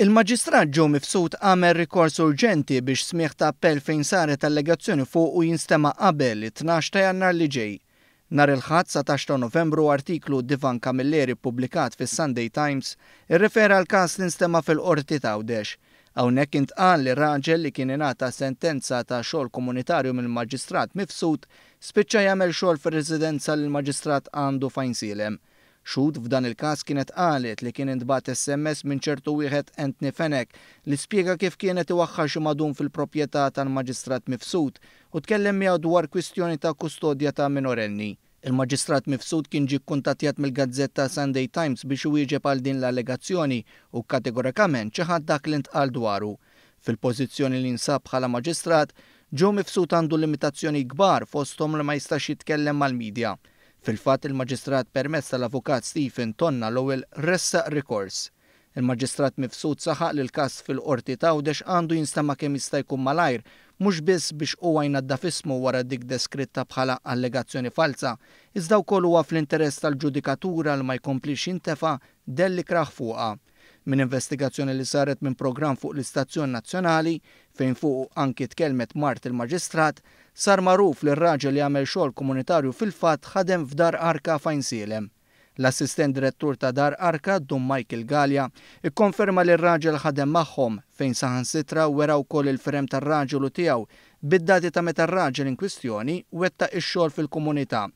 Il-maġistrat ġo mifsud għamel rikors urġenti biex smieħ ta' appell fejn saret allegazzjoni fuq u jinstema qabel 12 ta' jannar li ġej. Nar il-ħadd sa' ta' Novembru artiklu Divan Kamilleri publikat fis Sunday Times irrefera l każ li nstema fil-qorti ta' Għawdex. Hawnhekk intqal li raġel li kien ingħata sentenza ta' xogħol komunitarju mill-maġistrat mifsud spiċċa jagħmel xogħol fir-residenza lill l-maġistrat għandu fejn silem. Xud f'dan il-kas kienet qalet li kien intbat SMS minn ċertu wieħed Anthony Fenek li spjega kif kienet iwaħħar xi madun fil-proprjetà tal-Maġistrat Mifsud u tkellem miegħu dwar kwistjoni ta' kustodja ta' minorenni. Il-Maġistrat Mifsud kien ġi kuntatjat mill-Gazzetta Sunday Times biex wieġeb għal din l-allegazzjoni u kategorikament ċaħad dak li ntqal dwaru. Fil-pożizzjoni li nsab bħala maġistrat, ġo Mifsud għandu limitazzjoni kbar fosthom li ma jistax jitkellem mal-medja. Fil-fat il-Maġistrat permessa tal-Avukat Stephen Tonna l-ewwel ressa rikors. Il-Maġistrat mifsud saħaq li l-kas fil-qorti tawdex għandu jinstama kemm jista' jkun malajr mhux biss biex huwa jnadda fismu wara dik deskritta bħala allegazzjoni falsa, iżda wkoll huwa fl-interess tal-ġudikatura l ma jkomplix jintefa' delli kraħ fuqha. Min investigazzjoni li saret minn program fuq l-Istazzjon Nazzjonali, fejn fuq anki tkelmet Mart il-Maġistrat, sar maruf li r-raġel li għamel xogħol komunitarju fil fat ħadem f'dar arka fajn silem. L-assistent direttur ta' dar arka, Dum Michael Galja, ikkonferma li r-raġel ħadem magħhom fejn saħan sitra wera wkoll il-frem tar-raġel u tiegħu bid-dati ta' meta r-raġel in kwistjoni wetta ix-xogħol fil-komunità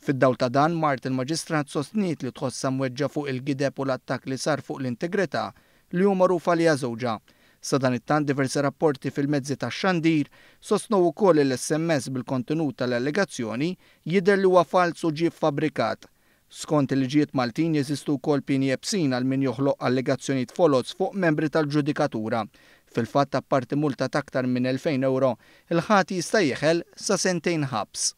Fid-daw ta' dan, Mart il-Maġistrat sostniet li tħossa mweġġa fuq il-gideb u l-attak li sar fuq l-integrità li huma rufa li jażewġa. Sadan it-tan diversi rapporti fil-mezzi ta' xandir sostnu wkoll l-SMS bil-kontenut tal-allegazzjoni jidher li huwa falsu ġie fabbrikat. Skont il-ġiet Maltin jeżistu wkoll pini ebsin għal min joħloq t folots fuq membri tal-ġudikatura. Fil-fatt apparti multa taktar minn 2000 euro, il-ħati jista' jeħel sa sentejn ħabs.